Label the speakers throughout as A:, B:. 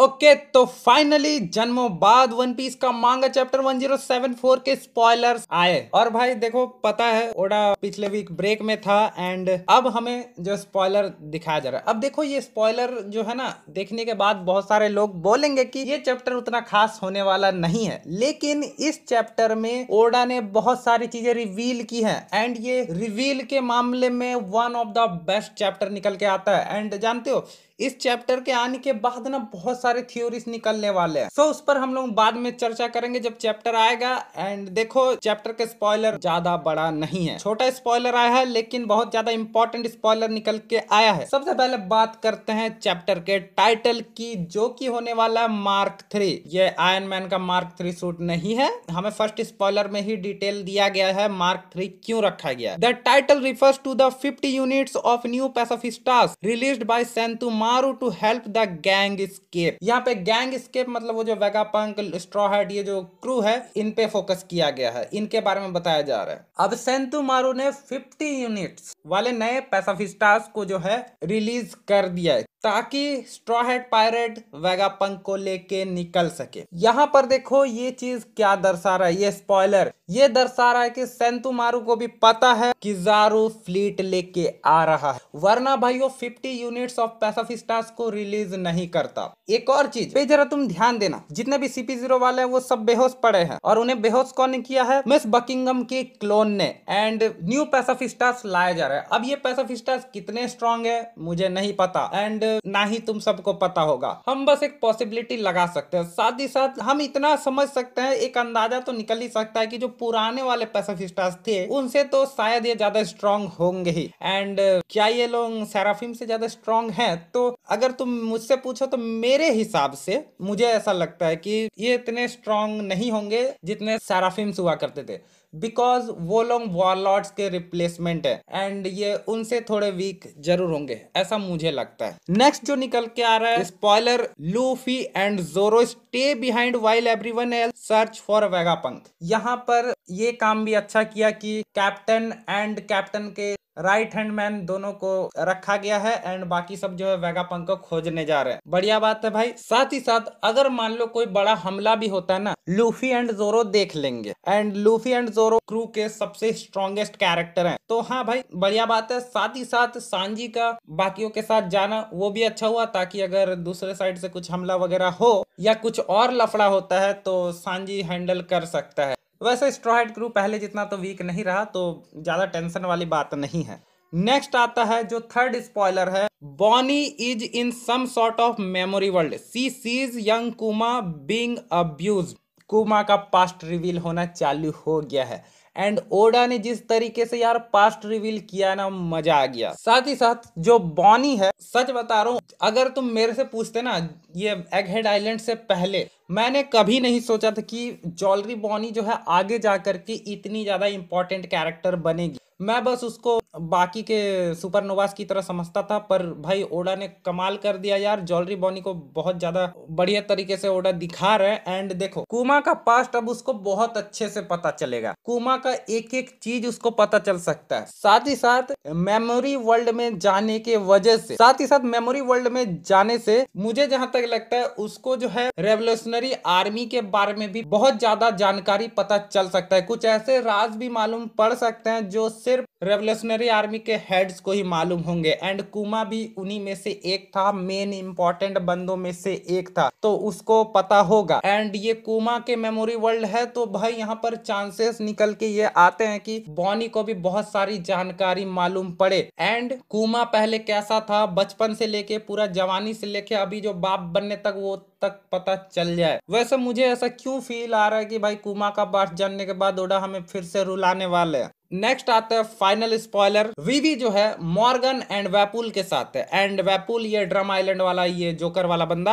A: okay okay, तो finally जन्मों बाद वन पीस का मांगा चैप्टर 1074 के स्पॉयलर्स आए और भाई देखो पता है ओडा पिछले वीक ब्रेक में था एंड अब हमें जो स्पॉयलर दिखाया जा रहा है अब देखो ये स्पॉयलर जो है ना देखने के बाद बहुत सारे लोग बोलेंगे कि ये चैप्टर उतना खास होने वाला नहीं है लेकिन इस चैप्टर में ओडा ने बहुत सारी चीजें रिवील की है एंड ये रिवील के मामले में one of the best chapter निकल के आता है एंड जानते हो इस चैप्टर के आने के बाद ना बहुत सारे थियोरी निकलने वाले हैं सो उस पर हम लोग बाद में चर्चा करेंगे जब चैप्टर आएगा एंड देखो चैप्टर के स्पॉयलर ज्यादा बड़ा नहीं है छोटा स्पॉयलर आया है लेकिन बहुत ज्यादा इंपॉर्टेंट स्पॉयलर निकल के आया है सबसे पहले बात करते हैं चैप्टर के टाइटल की जो की होने वाला है मार्क थ्री ये आयन मैन का मार्क थ्री सूट नहीं है हमें फर्स्ट स्पॉयलर में ही डिटेल दिया गया है मार्क थ्री क्यों रखा गया the title refers to the fifty units of new Pacifistas release by Sentomaru to help the gang escape यहाँ पे गैंग स्केप मतलब वो जो वेगापंक स्ट्रॉ ये जो क्रू है इन पे फोकस किया गया है इनके बारे में बताया जा रहा है अब सेंतु मारू ने 50 यूनिट्स वाले नए पैसाफिस्टास को जो है रिलीज कर दिया है ताकि स्ट्रॉ हेड पायरेट वेगा पंख को लेके निकल सके यहाँ पर देखो ये चीज क्या दर्शा रहा है ये स्पॉइलर ये दर्शा रहा है कि सेंतु मारू को भी पता है कि जारू फ्लीट लेके आ रहा है वरना भाई वो 50 यूनिट्स ऑफ पैसाफिस्टास को रिलीज नहीं करता एक और चीज पे जरा तुम ध्यान देना जितने भी सीपी जीरो वाले हैं वो सब बेहोश पड़े हैं और उन्हें बेहोश कौन किया है मिस बकिंगम के क्लोन ने एंड न्यू पैसा लाया जा रहा है अब ये पैसा कितने स्ट्रॉन्ग है मुझे नहीं पता एंड ना ही तुम सबको पता होगा हम बस एक पॉसिबिलिटी लगा सकते हैं साथ ही साथ हम इतना समझ सकते हैं एक अंदाजा तो निकल ही सकता है कि जो पुराने वाले पैसिफिस्टास थे उनसे तो शायद ये ज्यादा स्ट्रांग होंगे ही एंड क्या ये लोग सैराफिम से ज्यादा स्ट्रांग है तो अगर तुम मुझसे पूछो तो मेरे हिसाब से मुझे ऐसा लगता है कि ये इतने स्ट्रांग नहीं होंगे जितने सैराफिम्स हुआ करते थे बिकॉज वो लोग वॉलॉट्स के रिप्लेसमेंट है एंड ये उनसे थोड़े वीक जरूर होंगे ऐसा मुझे लगता है नेक्स्ट जो निकल के आ रहा है spoiler Luffy and Zoro stay behind while one L search for Vegapunk यहाँ पर ये काम भी अच्छा किया कि कैप्टन एंड कैप्टन के राइट हैंड मैन दोनों को रखा गया है एंड बाकी सब जो है वेगापंक को खोजने जा रहे हैं बढ़िया बात है भाई साथ ही साथ अगर मान लो कोई बड़ा हमला भी होता है ना लूफी एंड जोरो देख लेंगे and Luffy and Zoro crew के सबसे स्ट्रॉन्गेस्ट कैरेक्टर हैं तो हाँ भाई बढ़िया बात है साथ ही साथ सांजी का बाकियों के साथ जाना वो भी अच्छा हुआ ताकि अगर दूसरे साइड से कुछ हमला वगैरह हो या कुछ कुछ और लफड़ा होता है तो सांझी हैंडल कर सकता है वैसे स्ट्रॉहेड क्रू पहले जितना तो वीक नहीं रहा तो ज़्यादा टेंशन वाली बात नहीं है नेक्स्ट आता है जो थर्ड स्पॉइलर है Bonny is in some sort of memory world she sees young Kuma being abuse Kuma का पास्ट रिवील होना चालू हो गया है एंड ओडा ने जिस तरीके से यार पास्ट रिवील किया ना मजा आ गया साथ ही साथ जो बॉनी है सच बता रहा हूँ अगर तुम मेरे से पूछते ना ये एगहेड आइलैंड से पहले मैंने कभी नहीं सोचा था कि जॉलरी बॉनी जो है आगे जा करके के इतनी ज़्यादा इम्पॉर्टेंट कैरेक्टर बनेगी मैं बस उसको बाकी के सुपरनोवास की तरह समझता था पर भाई ओडा ने कमाल कर दिया यार ज्वेलरी बॉनी को बहुत ज़्यादा बढ़िया तरीके से ओडा दिखा रहे हैं एंड देखो कुमा का पास्ट अब उसको बहुत अच्छे से पता चलेगा कुमा का एक एक चीज उसको पता चल सकता है साथ ही साथ मेमोरी वर्ल्ड में जाने के वजह से साथ ही साथ मेमोरी वर्ल्ड में जाने से मुझे जहां तक लगता है उसको जो है रेवोल्यूशनरी मिशनरी आर्मी के बारे में भी बहुत ज्यादा जानकारी पता चल सकता है कुछ ऐसे राज भी मालूम पड़ सकते हैं जो सिर्फ रेवोल्यूशनरी आर्मी के हेड्स को ही मालूम होंगे एंड कुमा भी उन्हीं में से एक था मेन इंपॉर्टेंट बंदों में से एक था तो उसको पता होगा एंड ये कुमा के मेमोरी वर्ल्ड है तो भाई यहाँ पर चांसेस निकल के ये आते हैं कि बॉनी को भी बहुत सारी जानकारी मालूम पड़े एंड कुमा पहले कैसा था बचपन से लेके पूरा जवानी से लेके अभी जो बाप बनने तक वो तक पता चल जाए वैसे मुझे ऐसा क्यों फील आ रहा है कि भाई कुमा का बात जानने के बाद ओडा हमें फिर से रुलाने वाले हैं नेक्स्ट आता है फाइनल स्पॉयलर वीवी जो है मॉर्गन एंड वैपुल के साथ है एंड वैपुल ये ड्रम आइलैंड वाला ये जोकर वाला बंदा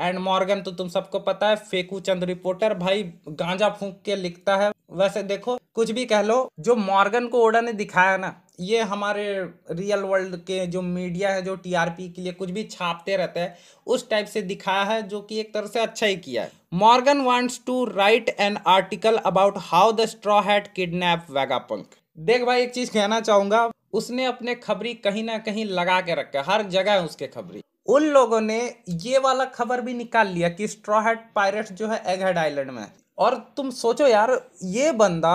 A: एंड मॉर्गन तो तुम सबको पता है फेकू चंद रिपोर्टर भाई गांजा फूंक के लिखता है वैसे देखो कुछ भी कह लो जो मॉर्गन को ओडा ने दिखाया ना ये हमारे रियल वर्ल्ड के जो मीडिया है जो टीआरपी के लिए कुछ भी छापते रहते हैं उस टाइप से दिखाया है जो कि एक तरह से अच्छा ही किया है Morgan wants to write an article about how the straw hat kidnap Vegapunk देख भाई एक चीज कहना चाहूंगा उसने अपने खबरी कहीं ना कहीं लगा के रखा हर जगह है उसके खबरी उन लोगों ने ये वाला खबर भी निकाल लिया कि स्ट्रॉ हैट पायरेट जो है एगहेड आइलैंड में और तुम सोचो यार ये बंदा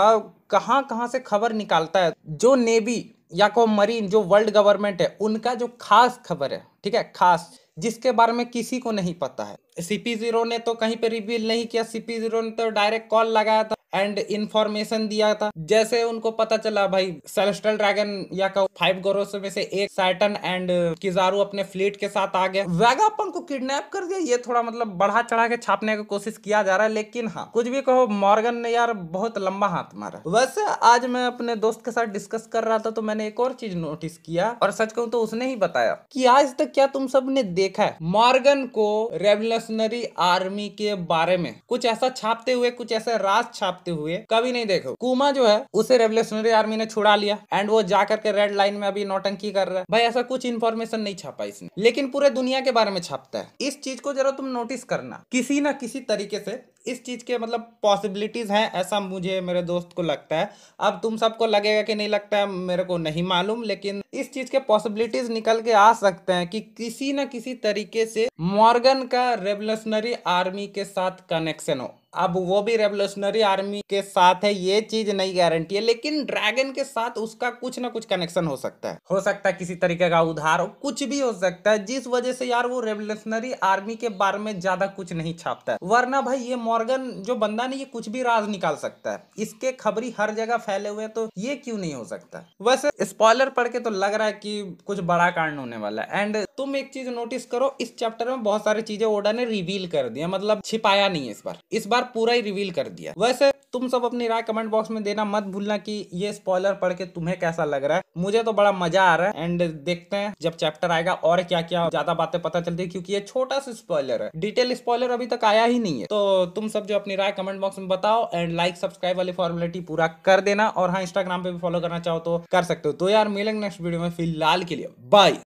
A: कहाँ कहाँ से खबर निकालता है जो नेवी या को मरीन जो वर्ल्ड गवर्नमेंट है उनका जो खास खबर है ठीक है खास जिसके बारे में किसी को नहीं पता है सीपी जीरो ने तो कहीं पे रिवील नहीं किया सीपी जीरो ने तो डायरेक्ट कॉल लगाया था एंड इन्फॉर्मेशन दिया था जैसे उनको पता चला भाई सेलेस्टल ड्रैगन या का फाइव गोरोस में से एक सैटन एंड किजारू अपने फ्लीट के साथ आ गया वैगापन को किडनैप कर दिया ये थोड़ा मतलब बढ़ा चढ़ा के छापने की कोशिश किया जा रहा है लेकिन हाँ कुछ भी कहो मॉर्गन ने यार बहुत लंबा हाथ मारा वैसे आज मैं अपने दोस्त के साथ डिस्कस कर रहा था तो मैंने एक और चीज नोटिस किया और सच कहूँ तो उसने ही बताया कि आज तक क्या तुम सब ने देखा है मॉर्गन को रेवल्यूशनरी आर्मी के बारे में कुछ ऐसा छापते हुए कुछ ऐसा राज छाप भागते हुए कभी नहीं देखो कुमा जो है उसे रेवल्यूशनरी आर्मी ने छुड़ा लिया एंड वो जा करके रेड लाइन में अभी नोटंकी कर रहा है भाई ऐसा कुछ इन्फॉर्मेशन नहीं छापा इसने लेकिन पूरे दुनिया के बारे में छापता है इस चीज को जरा तुम नोटिस करना किसी ना किसी तरीके से इस चीज़ के मतलब पॉसिबिलिटीज़ हैं ऐसा मुझे मेरे दोस्त को लगता है अब तुम सबको लगेगा कि नहीं लगता है मेरे को नहीं मालूम लेकिन इस चीज़ के पॉसिबिलिटीज़ निकल के आ सकते हैं कि किसी न किसी तरीके से मॉर्गन का रेवल्यूशनरी आर्मी के साथ कनेक्शन हो अब वो भी रेवोल्यूशनरी आर्मी के साथ है ये चीज नहीं गारंटी है लेकिन ड्रैगन के साथ उसका कुछ ना कुछ कनेक्शन हो सकता है हो सकता है किसी तरीके का उधार कुछ भी हो सकता है जिस वजह से यार वो रेवोल्यूशनरी आर्मी के बारे में ज्यादा कुछ नहीं छापता है वरना भाई ये मॉर्गन जो बंदा नहीं ये कुछ भी राज निकाल सकता है इसके खबरी हर जगह फैले हुए तो ये क्यों नहीं हो सकता वैसे स्पॉयलर पढ़ के तो लग रहा है की कुछ बड़ा कांड होने वाला है एंड तुम एक चीज नोटिस करो इस चैप्टर में बहुत सारी चीजें ओडा ने रिवील कर दिया मतलब छिपाया नहीं है इस बार इस बार बार पूरा ही रिवील कर दिया वैसे तुम सब अपनी राय कमेंट बॉक्स में देना मत भूलना कि ये स्पॉइलर पढ़ के तुम्हें कैसा लग रहा है मुझे तो बड़ा मजा आ रहा है एंड देखते हैं जब चैप्टर आएगा और क्या क्या ज्यादा बातें पता चलती है क्योंकि ये छोटा सा स्पॉइलर है डिटेल स्पॉइलर अभी तक आया ही नहीं है तो तुम सब जो अपनी राय कमेंट बॉक्स में बताओ एंड लाइक सब्सक्राइब वाली फॉर्मेलिटी पूरा कर देना और हाँ इंस्टाग्राम पे भी फॉलो करना चाहो तो कर सकते हो तो यार मिलेंगे नेक्स्ट वीडियो में फिलहाल के लिए बाय